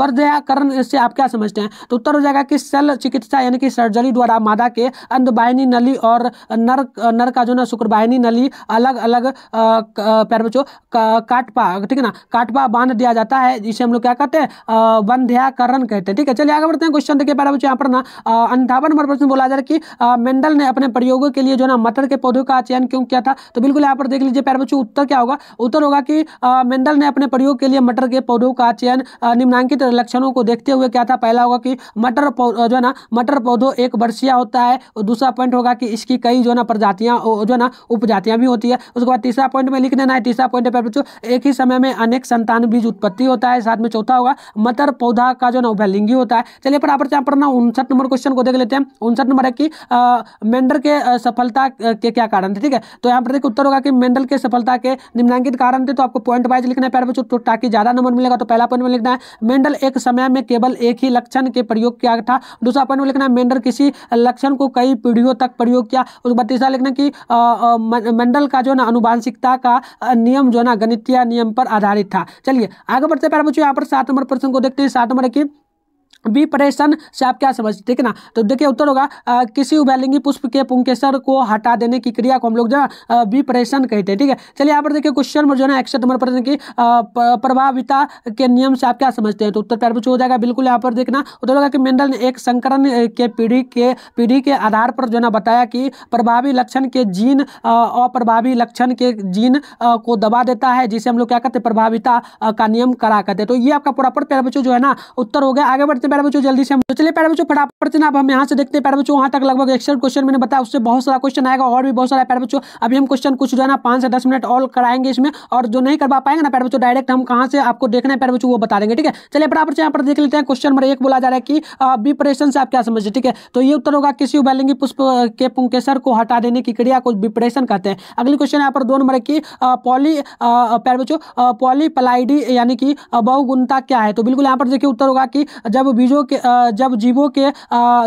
वर्ध्याकरण से आप क्या समझते हैं तो उत्तर हो जाएगा कि सेल चिकित्सा यानी कि सर्जरी द्वारा मादा के अंधवाहिनी नली और नर नर का जो ना शुक्रवाहिनी नली अलग अलग पैर बच्चों काटपा ठीक है ना काटपा बांध दिया जाता है जिसे हम लोग क्या कहते हैं वंध्याकरण कहते हैं ठीक है चलिए आगे बढ़ते हैं क्वेश्चन देखिए पैर बच्चों यहाँ पर ना अंठावन नंबर प्रश्न बोला जा रहा है कि मेंडल ने अपने प्रयोगों के लिए जो ना मटर के पौधों का चयन क्यों किया था तो बिल्कुल यहाँ पर देख लीजिए पैर बच्चों उत्तर क्या होगा उत्तर होगा कि मेंडल ने अपने प्रयोग के लिए मटर के पौधों का चयन निम्नांकित लक्षणों को देखते हुए क्या था पहला होगा कि मटर जो है ना मटर पौधों एक वर्षिया होता है और दूसरा पॉइंट होगा कि इसकी कई जो है ना प्रजातियाँ जो है ना उपजातियाँ भी होती है उसके बाद तीसरा पॉइंट में लिख देना है तीसरा पॉइंट पर बच्चों एक ही समय में अनेक संतान बीज उत्पत्ति होता है साथ में चौथा होगा मटर पौधा का जो ना उभलिंगी होता है चलिए बराबर यहाँ पर ना उनसठ नंबर क्वेश्चन को देख लेते हैं उनसठ नंबर है कि मेंडल के सफलता के क्या कारण थे ठीक है तो यहाँ पर देखिए उत्तर होगा कि मेंडल के सफलता के निम्नांकित कारण थे तो आपको पॉइंट वाइज लिखना है पैर बच्चों तो ताकि ज़्यादा नंबर नंबर मिलेगा तो पहला पॉइंट में लिखना है मेंडल एक समय में केवल एक ही लक्षण के प्रयोग किया था दूसरा पॉइंट में लिखना है मेंडल किसी लक्षण को कई पीढ़ियों तक प्रयोग किया उसके बाद तीसरा लिखना कि मेंडल का जो ना अनुवांशिकता का नियम जो ना गणितीय नियम पर आधारित था चलिए आगे बढ़ते पहले पूछिए यहाँ पर सात नंबर प्रश्न को देखते हैं सात नंबर की बी प्रेशन से आप क्या समझते ठीक है ना तो देखिए उत्तर होगा किसी उबैलिंगी पुष्प के पुंकेसर को हटा देने की क्रिया को हम लोग जो है बी प्रेशन कहते हैं ठीक है चलिए यहाँ पर देखिए क्वेश्चन नंबर जो है ना इकसठ नंबर प्रश्न की प्रभाविता के नियम से आप क्या समझते हैं तो उत्तर प्यार हो जाएगा बिल्कुल यहाँ पर देखना उत्तर होगा कि मेंडल ने एक संकरण के पीढ़ी के पीढ़ी के आधार पर जो है ना बताया कि प्रभावी लक्षण के जीन अप्रभावी लक्षण के जीन को दबा देता है जिसे हम लोग क्या कहते हैं प्रभाविता का नियम करा कहते हैं तो ये आपका प्रॉपर प्यार जो है ना उत्तर हो गया आगे बढ़ते प्यारे बच्चों जल्दी से हम तो चलिए प्यारे बच्चों फटाफट से ना अब हम यहाँ से देखते हैं प्यारे बच्चों वहाँ तक लगभग एक्सर्ट क्वेश्चन मैंने बताया उससे बहुत सारा क्वेश्चन आएगा और भी बहुत सारा प्यारे बच्चों अभी हम क्वेश्चन कुछ जो है ना पाँच से दस मिनट ऑल कराएंगे इसमें और जो नहीं करवा पाएंगे ना प्यारे बच्चों डायरेक्ट हम कहाँ से आपको देखना है प्यारे बच्चों वो बता देंगे ठीक है चलिए फटाफट से यहाँ पर देख लेते हैं क्वेश्चन नंबर एक बोला जा रहा है कि विपरेशन से आप क्या समझिए ठीक है तो ये उत्तर होगा किसी उबैलिंगी पुष्प के पुंकेसर को हटा देने की क्रिया को विपरेशन कहते हैं अगली क्वेश्चन यहाँ पर दो नंबर की पॉली प्यारे बच्चों पॉलीपलाइडी यानी कि बहुगुणता क्या है तो बिल्कुल यहाँ पर देखिए उत्तर होगा कि जब बीजों के जब जीवों के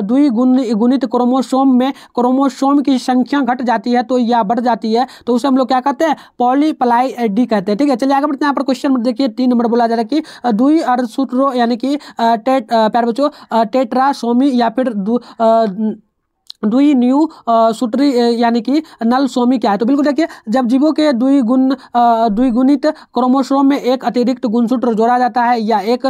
द्वि गुण गुणित क्रोमोसोम में क्रोमोसोम की संख्या घट जाती है तो या बढ़ जाती है तो उसे हम लोग क्या कहते हैं पॉलीप्लाई डी कहते हैं ठीक है चलिए आगे बढ़ते हैं यहाँ पर क्वेश्चन नंबर देखिए तीन नंबर बोला जा रहा है कि दुई अर्धसूत्रों यानी कि टेट प्यार बच्चों टेट्रासोमी या फिर दुई न्यू सूत्री यानी कि नल सोमी क्या है तो बिल्कुल देखिए जब जीवों के दुई गुण द्विगुणित क्रोमोसोम में एक अतिरिक्त गुणसूत्र जोड़ा जाता है या एक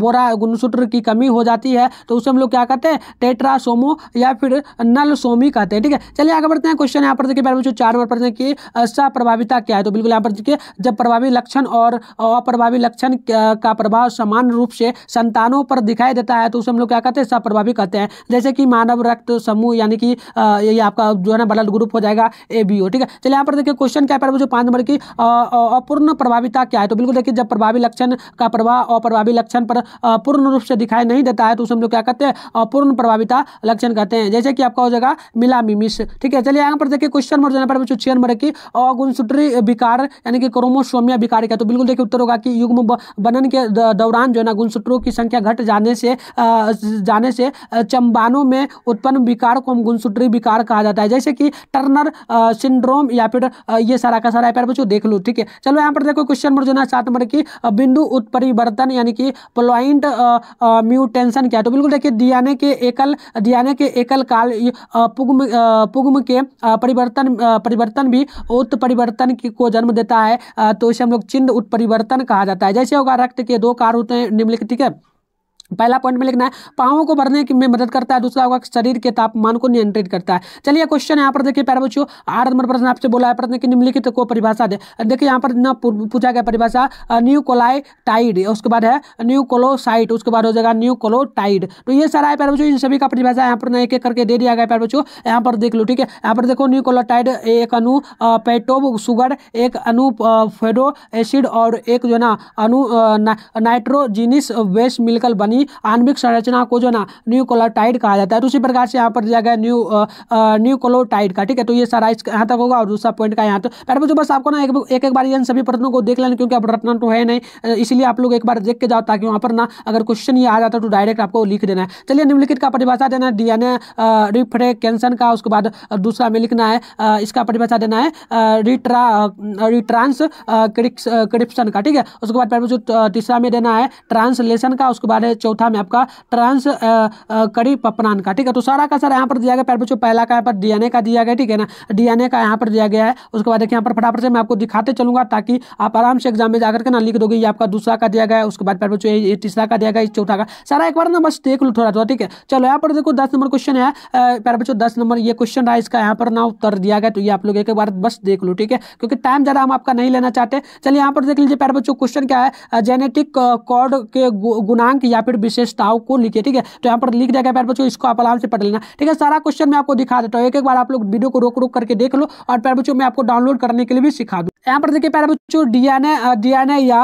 बोरा गुणसूत्र की कमी हो जाती है तो उसे हम लोग क्या कहते हैं टेट्रासोमो या फिर नल सोमी कहते हैं ठीक है चलिए आगे बढ़ते हैं क्वेश्चन यहाँ पर देखिए पहले चार नंबर पर कि सप्रभाविता क्या है तो बिल्कुल यहाँ पर देखिए जब प्रभावी लक्षण और अप्रभावी लक्षण का प्रभाव समान रूप से संतानों पर दिखाई देता है तो उसे हम लोग क्या कहते हैं सप्रभावी कहते हैं जैसे कि मानव रक्त समूह यानी यानी कि ये आपका जो है ना ब्लड ग्रुप हो जाएगा ए बी ओ ठीक है चलिए यहाँ पर देखिए क्वेश्चन क्या है जो पाँच नंबर की अपूर्ण प्रभाविता क्या है तो बिल्कुल देखिए जब प्रभावी लक्षण का प्रभाव अप्रभावी लक्षण पर पूर्ण रूप से दिखाई नहीं देता है तो उसे हम लोग क्या कहते हैं अपूर्ण प्रभाविता लक्षण कहते हैं जैसे कि आपका हो जाएगा मिला मिमिस ठीक है चलिए यहाँ पर देखिए क्वेश्चन नंबर जो है पर छह नंबर की अगुणसूत्री विकार यानी कि क्रोमोसोमिया विकार क्या तो बिल्कुल देखिए उत्तर होगा कि युग्म बनन के दौरान जो है ना गुणसूत्रों की संख्या घट जाने से जाने से चंबानों में उत्पन्न विकार को हम गुनसुटरी विकार कहा जाता है जैसे कि टर्नर सिंड्रोम या फिर ये सारा का सारा प्यार बच्चों देख लो ठीक है चलो यहाँ पर देखो क्वेश्चन नंबर जो है सात नंबर की बिंदु उत्परिवर्तन यानी कि प्लॉइंट म्यूटेंशन क्या है तो बिल्कुल देखिए दियाने के एकल दियाने के एकल काल पुग्म पुग्म के परिवर्तन परिवर्तन भी उत्परिवर्तन को जन्म देता है तो इसे हम लोग चिन्ह उत्परिवर्तन कहा जाता है जैसे होगा रक्त के दो कार होते हैं निम्नलिखित ठीक है पहला पॉइंट में लिखना है पावों को भरने में मदद करता है दूसरा होगा शरीर के तापमान को नियंत्रित करता है चलिए क्वेश्चन यहाँ पर देखिए पैर बच्चों आठ नंबर प्रश्न आपसे बोला है प्रश्न की निम्नलिखित को परिभाषा दे देखिए यहाँ पर ना पूछा गया परिभाषा न्यू कोलाइटाइड उसके बाद है न्यू कोलोसाइट उसके बाद हो जाएगा न्यू कोलोटाइड तो ये सारा है पैर बच्चों इन सभी का परिभाषा यहाँ पर एक एक करके दे दिया गया पैर बच्चों यहाँ पर देख लो ठीक है यहाँ पर देखो न्यू कोलोटाइड एक अनु पेटोब सुगर एक अनु फेडो एसिड और एक जो है ना अनु नाइट्रोजीनिस वेस्ट मिलकर बनी यानी आणविक संरचना को जो ना न्यूक्लोटाइड कहा जाता है तो उसी प्रकार से यहाँ पर दिया गया न्यू न्यूक्लोटाइड का ठीक है तो ये सारा इस यहाँ तक होगा और दूसरा पॉइंट का यहाँ तो पहले बच्चों बस आपको ना एक एक, बार इन सभी प्रश्नों को देख लेना क्योंकि अब रटना तो है नहीं इसलिए आप लोग एक बार देख के जाओ ताकि वहाँ पर ना अगर क्वेश्चन ये आ जाता तो डायरेक्ट आपको लिख देना है चलिए निम्नलिखित का परिभाषा देना है डीएनए एन रिफ्रेकेंसन का उसके बाद दूसरा में लिखना है इसका परिभाषा देना है रिट्रा रिट्रांस क्रिप्शन का ठीक है उसके बाद पहले तीसरा में देना है ट्रांसलेशन का उसके बाद चौथा में आपका ट्रांस कड़ी पपनान का ठीक है तो सारा का सारा यहाँ पर दिया गया प्यार बच्चों पहला का यहाँ पर डीएनए का दिया गया ठीक है ना डीएनए का यहाँ पर दिया गया है उसके बाद देखिए यहाँ पर फटाफट से मैं आपको दिखाते चलूंगा ताकि आप आराम से एग्जाम में जाकर के ना लिख दोगे ये आपका दूसरा का दिया गया है उसके बाद पैर बच्चों तीसरा का दिया गया चौथा का सारा एक बार ना बस देख लो थोड़ा थोड़ा ठीक है चलो यहाँ पर देखो दस नंबर क्वेश्चन है पैर बच्चों दस नंबर ये क्वेश्चन रहा इसका यहाँ पर ना उत्तर दिया गया तो ये आप लोग एक बार बस देख लो ठीक है क्योंकि टाइम ज़्यादा हम आपका नहीं लेना चाहते चलिए यहाँ पर देख लीजिए पैर बच्चों क्वेश्चन क्या है जेनेटिक कॉड के गुणांक या फिर पर विशेषताओं को लिखिए ठीक है तो यहाँ पर लिख देगा गया प्यार बच्चों इसको आप आराम से पढ़ लेना ठीक है सारा क्वेश्चन मैं आपको दिखा देता हूँ एक एक बार आप लोग वीडियो को रोक रोक करके देख लो और प्यार बच्चों में आपको डाउनलोड करने के लिए भी सिखा दूँ यहाँ पर देखिए प्यारे बच्चों डीएनए डीएनए या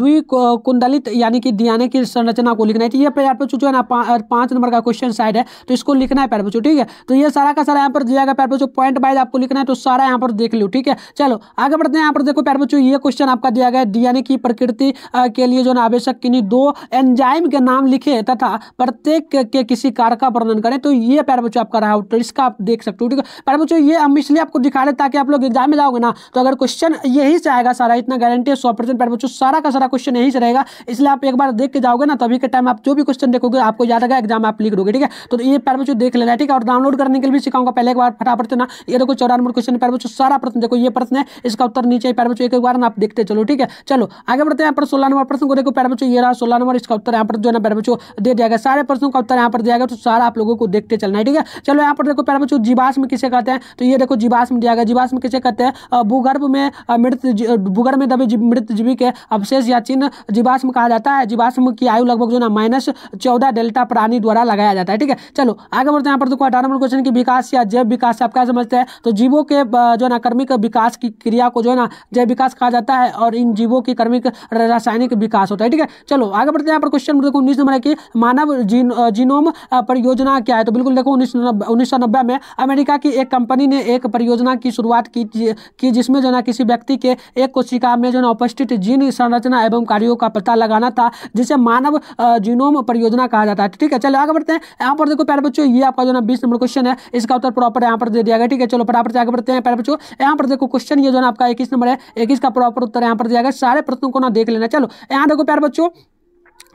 दुई कुंडलित यानी कि डीएनए की संरचना को लिखना है है तो प्यारे बच्चों है ना पांच नंबर का क्वेश्चन साइड है तो इसको लिखना है प्यारे बच्चों ठीक है तो ये सारा का सारा यहाँ पर दिया गया प्यारे बच्चों पॉइंट वाइज आपको लिखना है तो सारा यहाँ पर देख लो ठीक है चलो आगे बढ़ते हैं यहाँ पर देखो पैर बच्चों ये क्वेश्चन आपका दिया गया डीएनए की प्रकृति के लिए जो आवश्यक किन्हीं दो एंजाइम के नाम लिखे तथा प्रत्येक के किसी कार का वर्णन करें तो ये पैर बच्चों आपका रहा तो इसका आप देख सकते हो ठीक है प्यारे बच्चों ये हम इसलिए आपको दिखा रहे ताकि आप लोग एग्जाम में जाओगे ना तो अगर क्वेश्चन क्वेश्चन यही से आएगा सारा इतना गारंटी है सौ परसेंट पैर बच्चों सारा का सारा क्वेश्चन यही से रहेगा इसलिए आप एक बार देख के जाओगे ना तभी के टाइम आप जो भी क्वेश्चन देखोगे आपको याद आएगा एग्जाम आप लिख दोगे ठीक है तो ये पैर बच्चों देख लेना ठीक है और डाउनलोड करने के लिए भी सिखाऊंगा पहले एक बार फटाफट ना ये देखो चौदह नंबर क्वेश्चन पैर बच्चों सारा प्रश्न देखो ये प्रश्न है इसका उत्तर नीचे पैर बच्चों एक बार आप देखते चलो ठीक है चलो आगे बढ़ते हैं यहाँ पर सोलह नंबर प्रश्न को देखो पैर बच्चों ये रहा सोलह नंबर इसका उत्तर यहाँ पर जो है ना प्यारे बच्चों दे दिया गया सारे प्रश्नों का उत्तर यहाँ पर दिया गया तो सारा आप लोगों को देखते चलना है ठीक है चलो यहाँ पर देखो पैर बच्चों जीवाश्म किसे कहते हैं तो ये देखो जीवाश्म दिया गया जीवाश्म किसे कहते हैं भूगर्भ में मृत भूगर्भ में दबे मृत जीवी के अवशेष या चिन्ह जीवाश्म कहा जाता है जीवाश्म की आयु लगभग जो ना माइनस चौदह डेल्टा प्राणी द्वारा लगाया जाता है ठीक है चलो आगे बढ़ते हैं यहाँ पर देखो अठारह नंबर क्वेश्चन की विकास या जैव विकास आप क्या समझते हैं तो जीवों के जो ना कर्मिक विकास की क्रिया को जो है ना जैव विकास कहा जाता है और इन जीवों की कर्मिक रासायनिक विकास होता है ठीक है चलो आगे बढ़ते हैं यहाँ पर क्वेश्चन देखो उन्नीस नंबर है कि मानव जीन जीनोम परियोजना क्या है तो बिल्कुल देखो उन्नीस में अमेरिका की एक कंपनी ने एक परियोजना की शुरुआत की जिसमें जो ना किसी व्यक्ति के एक कोशिका में जो उपस्थित जीन संरचना एवं कार्यों का पता लगाना था जिसे मानव जीनोम परियोजना कहा जाता है तो ठीक है चलो आगे बढ़ते हैं यहाँ पर देखो प्यारे बच्चों ये आपका जो ना बीस नंबर क्वेश्चन है इसका उत्तर प्रॉपर यहाँ पर दे दिया गया ठीक है चलो फटाफट आगे बढ़ते हैं प्यारे बच्चों यहाँ पर देखो क्वेश्चन ये जो ना आपका इक्कीस नंबर है इक्कीस का प्रॉपर उत्तर यहाँ पर दिया गया सारे प्रश्नों को ना देख लेना चलो यहाँ देखो प्यारे बच्चों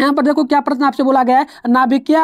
यहाँ पर देखो क्या प्रश्न आपसे बोला गया है नाभिकीय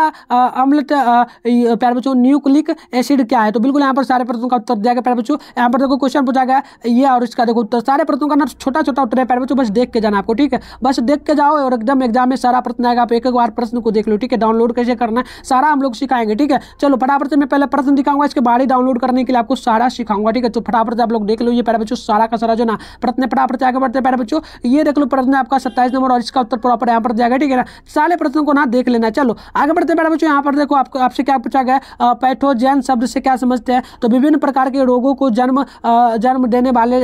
अम्ल प्यार बच्चों न्यूक्लिक एसिड क्या है तो बिल्कुल यहाँ पर सारे प्रश्नों का उत्तर दिया गया प्यार बच्चों यहाँ पर देखो क्वेश्चन पूछा गया ये और इसका देखो उत्तर सारे प्रश्नों का ना छोटा छोटा उत्तर है प्यार बच्चों बस देख के जाना आपको ठीक है बस देख के जाओ और एकदम एग्जाम में सारा प्रश्न आएगा आप एक एक बार प्रश्न को देख लो ठीक है डाउनलोड कैसे करना है सारा हम लोग सिखाएंगे ठीक है चलो फटाफट से मैं पहले प्रश्न दिखाऊंगा इसके बाद ही डाउनलोड करने के लिए आपको सारा सिखाऊंगा ठीक है तो फटाफट से आप लोग देख लो ये प्यार बच्चों सारा का सारा जो ना प्रश्न फटाफट से आगे बढ़ते प्यार बच्चों ये देख लो प्रश्न आपका सत्ताईस नंबर और इसका उत्तर प्रॉपर यहाँ पर दिया गया ठीक है ठीक है ना सारे प्रश्नों को ना देख लेना चलो आगे बढ़ते बेटा बच्चों यहाँ पर देखो आपको आपसे क्या पूछा गया पैथोजैन शब्द से क्या समझते हैं तो विभिन्न प्रकार के रोगों को जन्म जन्म देने वाले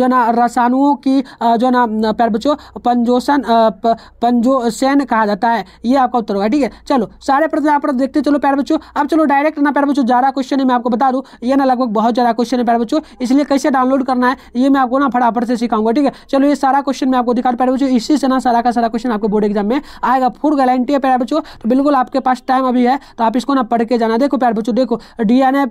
जो ना रसायनुओं की जो ना पैर बच्चों पंजोसन पंजोसैन कहा जाता है ये आपका उत्तर होगा ठीक है चलो सारे प्रश्न यहाँ पर देखते चलो पैर बच्चों अब चलो डायरेक्ट ना पैर बच्चों ज़्यादा क्वेश्चन है मैं आपको बता दूँ ये ना लगभग बहुत ज़्यादा क्वेश्चन है पैर बच्चों इसलिए कैसे डाउनलोड करना है ये मैं आपको ना फटाफट से सिखाऊंगा ठीक है चलो ये सारा क्वेश्चन मैं आपको दिखा पैर बच्चों इसी से ना सारा का सारा क्वेश्चन आपको बोर्ड एग्जाम में आएगा फुल गारंटी है प्यार बच्चों तो बिल्कुल आपके पास टाइम अभी है तो आप इसको ना पढ़ के जाना देखो प्यार बच्चों देखो D N A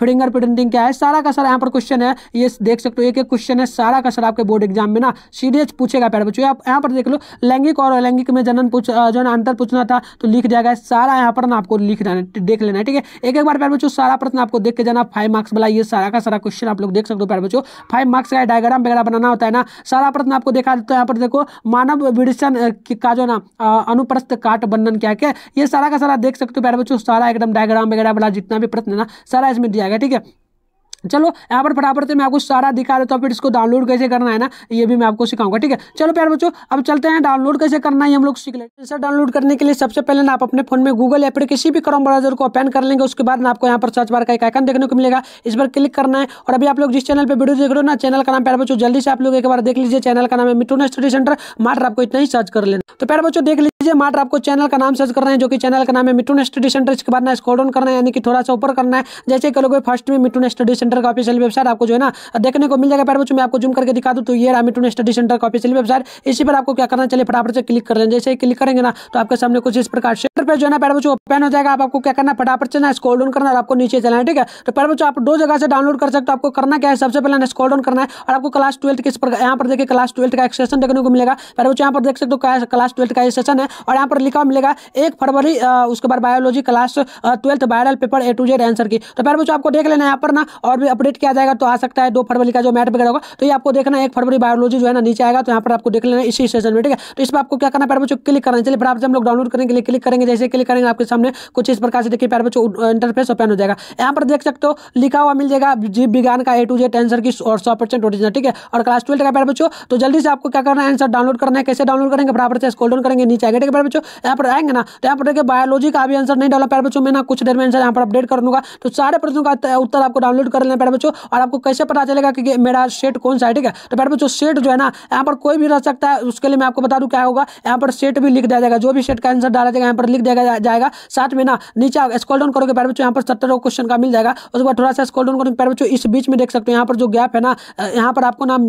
fingerprinting क्या है सारा का सारा यहाँ पर क्वेश्चन है ये देख सकते हो एक एक क्वेश्चन है सारा का सारा आपके बोर्ड एग्जाम में ना सीरियस पूछेगा प्यार बच्चों आप यहाँ पर देख लो लैंगिक और अलैंगिक में जनन पूछ जो है अंतर पूछना था तो लिख दिया गया सारा यहाँ पर ना आपको लिख जाना देख लेना ठीक है एक एक बार प्यार बच्चों सारा प्रश्न आपको देख के जाना फाइव मार्क्स वाला ये सारा का सारा क्वेश्चन आप लोग देख सकते हो प्यार बच्चों फाइव मार्क्स का डायग्राम वगैरह बनाना होता है ना सारा प्रश्न आपको देखा तो यहाँ पर देखो मानव विरसन का जो है ना अनुप्रस्थ काट बंधन क्या क्या ये सारा का सारा देख सकते हो प्यारे बच्चों सारा एकदम डायग्राम वगैरह वाला जितना भी प्रश्न है ना सारा इसमें दिया गया ठीक है चलो यहाँ पर फटाफट से मैं आपको सारा दिखा देता हूँ फिर इसको डाउनलोड कैसे करना है ना ये भी मैं आपको सिखाऊंगा ठीक है चलो प्यार बच्चों अब चलते हैं डाउनलोड कैसे करना है हम लोग सीख लेते हैं डाउनलोड करने के लिए सबसे पहले ना आप अपने फोन में गूगल या फिर किसी भी क्रम ब्राउजर को ओपन कर लेंगे उसके बाद ना आपको यहाँ पर सर्च बार का एक आइकन देखने को मिलेगा इस पर क्लिक करना है और अभी आप लोग जिस चैनल पर वीडियो देख रहे हो ना चैनल का नाम प्यार बच्चों जल्दी से आप लोग एक बार देख लीजिए चैनल का नाम है मिट्टू स्टडी सेंटर मात्र आपको इतना ही सर्च कर लेना तो प्यार बच्चों देख लीजिए कीजिए मात्र आपको चैनल का नाम सर्च करना है जो कि चैनल का नाम है मिटून स्टडी सेंटर इसके बाद ना इसको डाउन करना है यानी कि थोड़ा सा ऊपर करना है जैसे कल गए फर्स्ट में मिटून स्टडी सेंटर का ऑफिशियल वेबसाइट आपको जो है ना देखने को मिल जाएगा पैर बच्चों मैं आपको जूम करके दिखा दूँ तो ये रहा मिटून स्टडी सेंटर का ऑफिशियल वेबसाइट इसी पर आपको क्या करना चाहिए फटाफट से क्लिक कर लें जैसे ही क्लिक करेंगे ना तो आपके सामने कुछ इस प्रकार से पर जो है ना पैर बच्चों ओपन हो जाएगा आपको क्या करना फटाफट से ना स्क्रॉल डाउन करना और आपको नीचे चलना है ठीक है तो पैर बच्चों आप दो जगह से डाउनलोड कर सकते हो आपको करना क्या है सबसे पहले ना स्क्रॉल डाउन करना है और आपको क्लास ट्वेल्थ किस प्रकार यहाँ पर देखिए क्लास ट्वेल्थ का एक्सेशन देखने को मिलेगा पैर बच्चों यहाँ पर देख सकते हो क्लास ट्वेल्थ का ये सेशन है और यहाँ पर लिखा मिलेगा एक फरवरी उसके बाद biology class twelfth viral paper A to Z answer key तो पहले बच्चों आपको देख लेना यहाँ पर ना और भी अपडेट किया जाएगा तो आ सकता है दो फरवरी का जो मैट वगैरह होगा तो ये आपको देखना एक फरवरी बायोलॉजी जो है ना नीचे आएगा तो यहाँ पर आपको देख लेना इसी सेशन में ठीक है तो इस पर आपको क्या करना पैर बच्चों क्लिक करना चलिए फटाफट हम लोग डाउनलोड करने के लिए क्लिक करेंगे जैसे क्लिक करेंगे आपके सामने कुछ इस प्रकार से देखिए पैर बच्चों इंटरफेस ओपन हो जाएगा यहाँ पर देख सकते हो लिखा हुआ मिल जाएगा जीव विज्ञान का ए टू जेड आंसर की और सौ परसेंट ओरिजिनल ठीक है और क्लास ट्वेल्थ का पैर बच्चों तो जल्दी से आपको क्या करना है आंसर डाउनलोड करना है कैसे डाउनलोड करेंगे बराबर से स्कॉल डाउन करेंगे नीचे आएगा करने के बाद बच्चों यहाँ पर आएंगे ना तो यहाँ पर देखिए बायोलॉजी का भी आंसर नहीं डाला प्यार बच्चों में ना कुछ देर में आंसर यहाँ पर अपडेट कर दूंगा तो सारे प्रश्नों का उत्तर आपको डाउनलोड कर लेना पैर बच्चों और आपको कैसे पता चलेगा कि मेरा सेट कौन सा है ठीक है तो पैर बच्चों सेट जो है ना यहाँ पर कोई भी रह सकता है उसके लिए मैं आपको बता दूँ क्या होगा यहाँ पर सेट भी लिख दिया जाएगा जो भी सेट का आंसर डाला जाएगा यहाँ पर लिख दिया जाएगा साथ में ना नीचे स्कॉल डाउन करोगे पैर बच्चों यहाँ पर सत्तर क्वेश्चन का मिल जाएगा उसके बाद थोड़ा सा स्कॉल डाउन करोगे पैर बच्चों इस बीच में देख सकते हो यहाँ पर जो गैप है ना यहाँ पर आपको नाम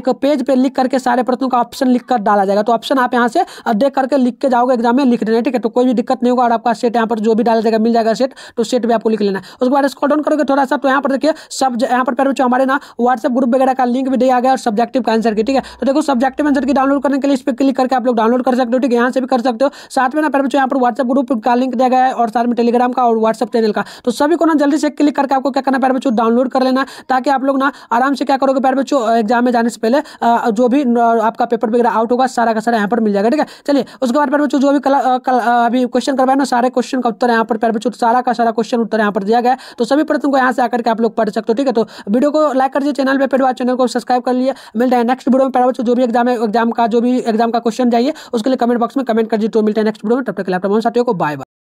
एक पेज पर लिख करके सारे प्रश्नों का ऑप्शन लिख कर डाला जाएगा तो ऑप्शन आप यहाँ से देख करके लिख के जाओगे एग्जाम में लिख देना ठीक है तो कोई भी दिक्कत नहीं होगा और आपका सेट यहाँ पर जो भी डाल देगा मिल जाएगा सेट तो सेट भी आपको लिख लेना है उसके बाद स्कॉल डाउन करोगे थोड़ा सा तो यहाँ पर देखिए सब यहाँ पर बच्चों हमारे ना व्हाट्सएप ग्रुप वगैरह का लिंक भी दिया गया और सब्जेक्टिव का आंसर की ठीक है तो देखो सब्जेक्टिव आंसर की डाउनलोड करने के लिए इस पर क्लिक करके आप लोग डाउनलोड कर सकते हो ठीक है यहाँ से भी कर सकते हो साथ में ना पैर बच्चों यहाँ पर व्हाट्सएप ग्रुप का लिंक दिया गया है और साथ में टेलीग्राम का और व्हाट्सएप चैनल का तो सभी को ना जल्दी से क्लिक करके आपको क्या करना पैर बच्चों डाउनलोड कर लेना ताकि आप लोग ना आराम से क्या करोगे पैर बच्चों एग्जाम में जाने से पहले जो भी आपका पेपर वगैरह आउट होगा सारा का सारा यहाँ पर मिल जाएगा ठीक है चलिए उसके बाद पर बच्चों जो भी कला कल अभी क्वेश्चन करवाए ना सारे क्वेश्चन का उत्तर यहाँ पर प्यार बच्चों सारा का सारा क्वेश्चन उत्तर यहाँ पर दिया गया तो सभी प्रश्न को यहाँ से आकर के आप लोग पढ़ सकते हो ठीक है तो वीडियो को लाइक कर दिए चैनल पर फिर चैनल को सब्सक्राइब कर लिए मिल जाए नेक्स्ट वीडियो में प्यार बच्चों जो भी एग्जाम है एग्जाम का जो भी एग्जाम का क्वेश्चन जाइए उसके लिए कमेंट बॉक्स में कमेंट कर दिए तो मिलता है नेक्स्ट वीडियो में तब तक के लिए साथियों को बाय बाय